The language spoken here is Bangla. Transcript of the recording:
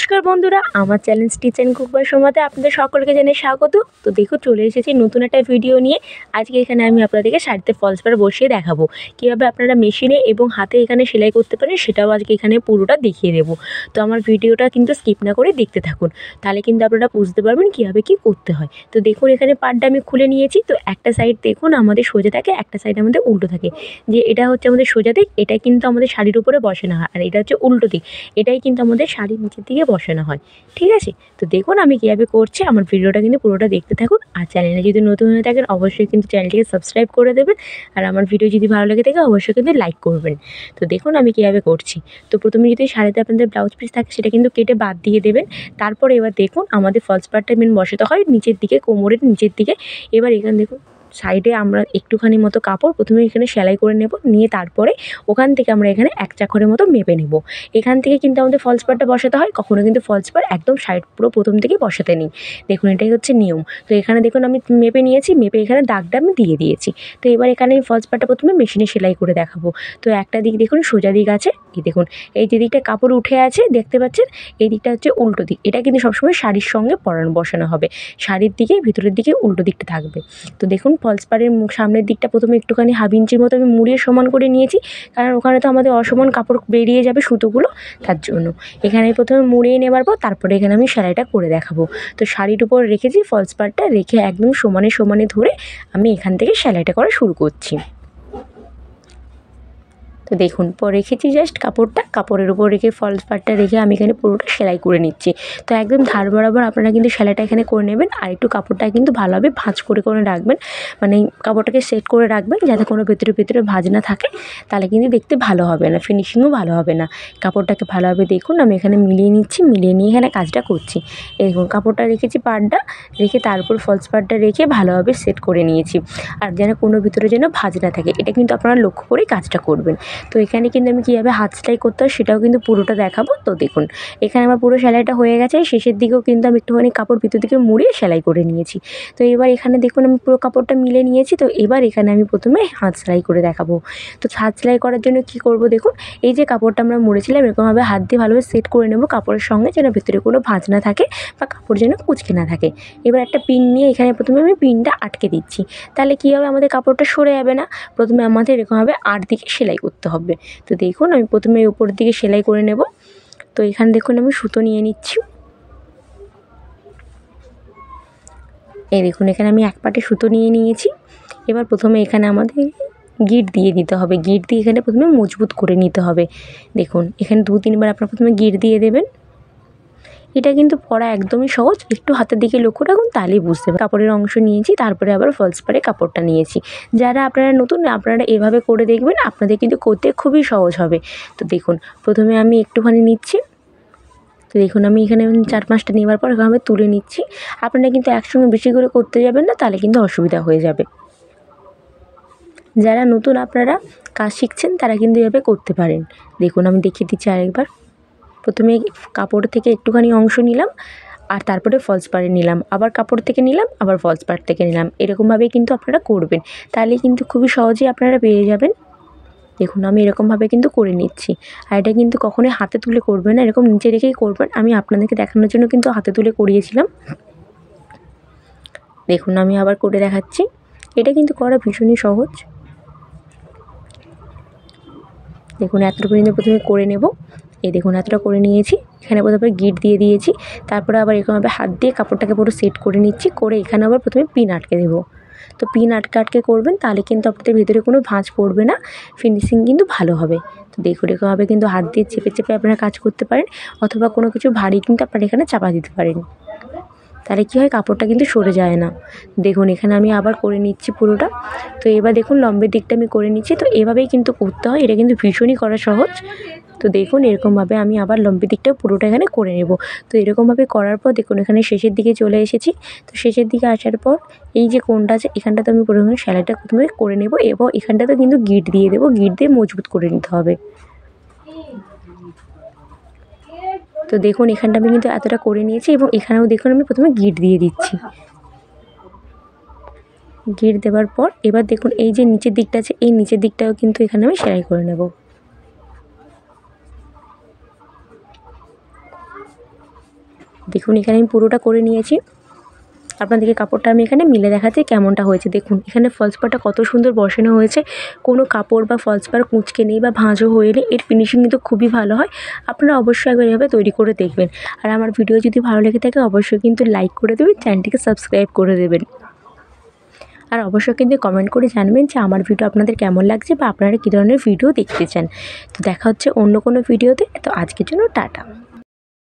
নমস্কার বন্ধুরা আমার চ্যালেঞ্জ টিচেন কুকবার সময়তে আপনাদের সকলকে জানিয়ে স্বাগত তো দেখো চলে এসেছি নতুন একটা ভিডিও নিয়ে আজকে এখানে আমি আপনাদেরকে শাড়িতে ফলস পার বসিয়ে দেখাবো কীভাবে আপনারা মেশিনে এবং হাতে এখানে সেলাই করতে পারেন সেটাও আজকে এখানে পুরোটা দেখিয়ে দেবো তো আমার ভিডিওটা কিন্তু স্কিপ না করে দেখতে থাকুন তাহলে কিন্তু আপনারা বুঝতে পারবেন কীভাবে কি করতে হয় তো দেখুন এখানে পাটটা আমি খুলে নিয়েছি তো একটা সাইড দেখুন আমাদের সোজা থাকে একটা সাইড আমাদের উল্টো থাকে যে এটা হচ্ছে আমাদের সোজা দিক এটা কিন্তু আমাদের শাড়ির উপরে বসে না হয় আর এটা হচ্ছে উল্টো দিক এটাই কিন্তু আমাদের শাড়ির নিচের দিকে বসানো হয় ঠিক আছে তো দেখুন আমি কীভাবে করছি আমার ভিডিওটা কিন্তু পুরোটা দেখতে থাকুন আর চ্যানেলে যদি নতুন হয়ে থাকেন অবশ্যই কিন্তু চ্যানেলটিকে সাবস্ক্রাইব করে দেবেন আর আমার ভিডিও যদি ভালো লাগে থাকে অবশ্যই কিন্তু লাইক করবেন তো দেখুন আমি কীভাবে করছি তো প্রথমে যদি শাড়িতে আপনাদের ব্লাউজ পিস থাকে সেটা কিন্তু কেটে বাদ দিয়ে দেবেন তারপরে এবার দেখুন আমাদের ফলস পার্টটা মেন বসাতে হয় নিচের দিকে কোমরের নিচের দিকে এবার এখানে দেখুন সাইডে আমরা একটুখানি মতো কাপড় প্রথমে এখানে সেলাই করে নেব নিয়ে তারপরে ওখান থেকে আমরা এখানে এক চাকরের মতো মেপে নেব এখান থেকে কিন্তু আমাদের ফলস পাড়টা বসাতে হয় কখনও কিন্তু ফলস পাড় একদম সাইড পুরো প্রথম থেকে বসাতে নেই দেখুন এটাই হচ্ছে নিয়ম তো এখানে দেখুন আমি মেপে নিয়েছি মেপে এখানে দাগটা আমি দিয়ে দিয়েছি তো এবার এখানে আমি ফলস পাড়টা প্রথমে মেশিনে সেলাই করে দেখাবো তো একটা দিক দেখুন সোজা দিক আছে এই দেখুন এই যে দিকটা কাপড় উঠে আছে দেখতে পাচ্ছেন এই দিকটা হচ্ছে উল্টো দিক এটা কিন্তু সবসময় শাড়ির সঙ্গে পরানো বসানো হবে শাড়ির দিকে ভিতরের দিকে উল্টো দিকটা থাকবে তো দেখুন ফলস পাড়ের সামনের দিকটা প্রথমে একটুখানি হাফ ইঞ্চির মতো আমি মুড়িয়ে সমান করে নিয়েছি কারণ ওখানে তো আমাদের অসমান কাপড় বেরিয়ে যাবে সুতোগুলো তার জন্য এখানে প্রথমে মুড়িয়ে নেবার পর তারপরে এখানে আমি সেলাইটা করে দেখাবো তো শাড়ির উপর রেখেছি ফলস পাড়টা রেখে একদম সমানে সমানে ধরে আমি এখান থেকে সেলাইটা করা শুরু করছি তো দেখুন পরে রেখেছি জাস্ট কাপড়টা কাপড়ের উপর রেখে ফলস পার্টটা রেখে আমি এখানে পুরোটা সেলাই করে নিচ্ছি তো একদম ধার বরাবর আপনারা কিন্তু সেলাইটা এখানে করে নেবেন আর একটু কাপড়টা কিন্তু ভালোভাবে ভাঁজ করে করে রাখবেন মানে কাপড়টাকে সেট করে রাখবেন যাতে কোনো ভেতরে ভেতরে ভাঁজ না থাকে তাহলে কিন্তু দেখতে ভালো হবে না ফিনিশিংও ভালো হবে না কাপড়টাকে ভালোভাবে দেখুন আমি এখানে মিলিয়ে নিচ্ছি মিলিয়ে নিয়ে এখানে কাজটা করছি এরকম কাপড়টা রেখেছি পাড়টা রেখে তারপর ফলস পাড়টা রেখে ভালোভাবে সেট করে নিয়েছি আর যেন কোনো ভিতরে যেন ভাজ না থাকে এটা কিন্তু আপনারা লক্ষ্য করেই কাজটা করবেন তো এখানে কিন্তু আমি কীভাবে হাত সেলাই করতে হয় সেটাও কিন্তু পুরোটা দেখাবো তো দেখুন এখানে আমার পুরো সেলাইটা হয়ে গেছে শেষের দিকেও কিন্তু আমি একটুখানি কাপড় ভিতর দিকে মুড়িয়ে সেলাই করে নিয়েছি তো এবার এখানে দেখুন আমি পুরো কাপড়টা মিলে নিয়েছি তো এবার এখানে আমি প্রথমে হাত সেলাই করে দেখাবো তো হাত সেলাই করার জন্য কি করব দেখুন এই যে কাপড়টা আমরা মুড়েছিলাম এরকমভাবে হাত দিয়ে ভালোভাবে সেট করে নেব কাপড়ের সঙ্গে যেন ভিতরে কোনো ভাঁজ না থাকে বা কাপড় যেন কুচকে না থাকে এবার একটা পিন নিয়ে এখানে প্রথমে আমি পিনটা আটকে দিচ্ছি তাহলে কী হবে আমাদের কাপড়টা সরে যাবে না প্রথমে আমাদের এরকমভাবে আট দিকে সেলাই করতে হবে তো দেখুন আমি প্রথমে উপর দিকে সেলাই করে নেব তো এখানে দেখুন আমি সুতো নিয়ে নিচ্ছি এই দেখুন এখানে আমি এক পাটে সুতো নিয়ে নিয়েছি এবার প্রথমে এখানে আমাদের গিট দিয়ে দিতে হবে গিট দিয়ে এখানে প্রথমে মজবুত করে নিতে হবে দেখুন এখানে দু তিনবার আপনার প্রথমে গিট দিয়ে দেবেন এটা কিন্তু পরা একদমই সহজ একটু হাতের দিকে লক্ষ্য রাখুন তাহলেই বুঝতে হবে কাপড়ের অংশ নিয়েছি তারপরে আবার ফলস পারে কাপড়টা নিয়েছি যারা আপনারা নতুন আপনারা এভাবে করে দেখবেন আপনাদের কিন্তু করতে খুবই সহজ হবে তো দেখুন প্রথমে আমি একটুখানি নিচ্ছি তো দেখুন আমি এখানে চার পাঁচটা নেওয়ার পর এখানে তুলে নিচ্ছি আপনারা কিন্তু একসঙ্গে বেশি করে করতে যাবেন না তাহলে কিন্তু অসুবিধা হয়ে যাবে যারা নতুন আপনারা কাজ শিখছেন তারা কিন্তু এভাবে করতে পারেন দেখুন আমি দেখিয়ে দিচ্ছি আরেকবার প্রথমে কাপড় থেকে একটুখানি অংশ নিলাম আর তারপরে ফলস পারে নিলাম আবার কাপড় থেকে নিলাম আবার ফলস পাড় থেকে নিলাম এরকমভাবেই কিন্তু আপনারা করবেন তাহলে কিন্তু খুবই সহজেই আপনারা পেয়ে যাবেন দেখুন আমি এরকমভাবে কিন্তু করে নিচ্ছি আর এটা কিন্তু কখনোই হাতে তুলে করবেন না এরকম নিচে রেখেই করবেন আমি আপনাদেরকে দেখানোর জন্য কিন্তু হাতে তুলে করিয়েছিলাম দেখুন আমি আবার করে দেখাচ্ছি এটা কিন্তু করা ভীষণই সহজ দেখুন এতটুকু কিন্তু প্রথমে করে নেব এই দেখুন এতটা করে নিয়েছি এখানে প্রথমে গিট দিয়ে দিয়েছি তারপরে আবার এরকমভাবে হাত দিয়ে কাপড়টাকে পুরো সেট করে নিচ্ছি করে এখানে আবার প্রথমে পিন আটকে দেবো তো পিন আটকে আটকে করবেন তাহলে কিন্তু আপনাদের ভেতরে কোনো ভাঁজ পড়বে না ফিনিশিং কিন্তু ভালো হবে তো দেখুন এরকমভাবে কিন্তু হাত দিয়ে চেপে চেপে আপনারা কাজ করতে পারেন অথবা কোনো কিছু ভারী কিন্তু আপনারা এখানে চাপা দিতে পারেন তাহলে কী হয় কাপড়টা কিন্তু সরে যায় না দেখুন এখানে আমি আবার করে নিচ্ছি পুরোটা তো এবার দেখুন লম্বের দিকটা আমি করে নিচ্ছি তো এভাবেই কিন্তু করতে হয় এটা কিন্তু ভীষণই করা সহজ তো দেখুন এরকমভাবে আমি আবার লম্বি দিকটা পুরোটা এখানে করে নেব তো এরকমভাবে করার পর দেখুন এখানে শেষের দিকে চলে এসেছি তো শেষের দিকে আসার পর এই যে কোনটা আছে এখানটাতে আমি প্রথমে সেলাইটা প্রথমে করে নেব এবং এখানটাতে কিন্তু গিট দিয়ে দেবো গিট দিয়ে মজবুত করে নিতে হবে তো দেখুন এখানটা আমি কিন্তু এতটা করে নিয়েছি এবং এখানেও দেখুন আমি প্রথমে গিট দিয়ে দিচ্ছি গিট দেওয়ার পর এবার দেখুন এই যে নিচের দিকটা আছে এই নিচের দিকটাও কিন্তু এখানে আমি সেলাই করে নেব দেখুন এখানে আমি পুরোটা করে নিয়েছি আপনাদেরকে কাপড়টা আমি এখানে মিলে দেখাচ্ছি কেমনটা হয়েছে দেখুন এখানে ফলস পাড়টা কত সুন্দর বসানো হয়েছে কোনো কাপড় বা ফলস পাড় কুঁচকে নেই বা ভাঁজও হয়ে নেই এর ফিনিশিং কিন্তু খুবই ভালো হয় আপনারা অবশ্যই একবার এভাবে তৈরি করে দেখবেন আর আমার ভিডিও যদি ভালো লেগে থাকে অবশ্যই কিন্তু লাইক করে দেবেন চ্যানেলটিকে সাবস্ক্রাইব করে দেবেন আর অবশ্যই কিন্তু কমেন্ট করে জানবেন যে আমার ভিডিও আপনাদের কেমন লাগছে বা আপনারা কী ধরনের ভিডিও দেখতে চান তো দেখা হচ্ছে অন্য কোনো ভিডিওতে তো আজকের জন্য টাটা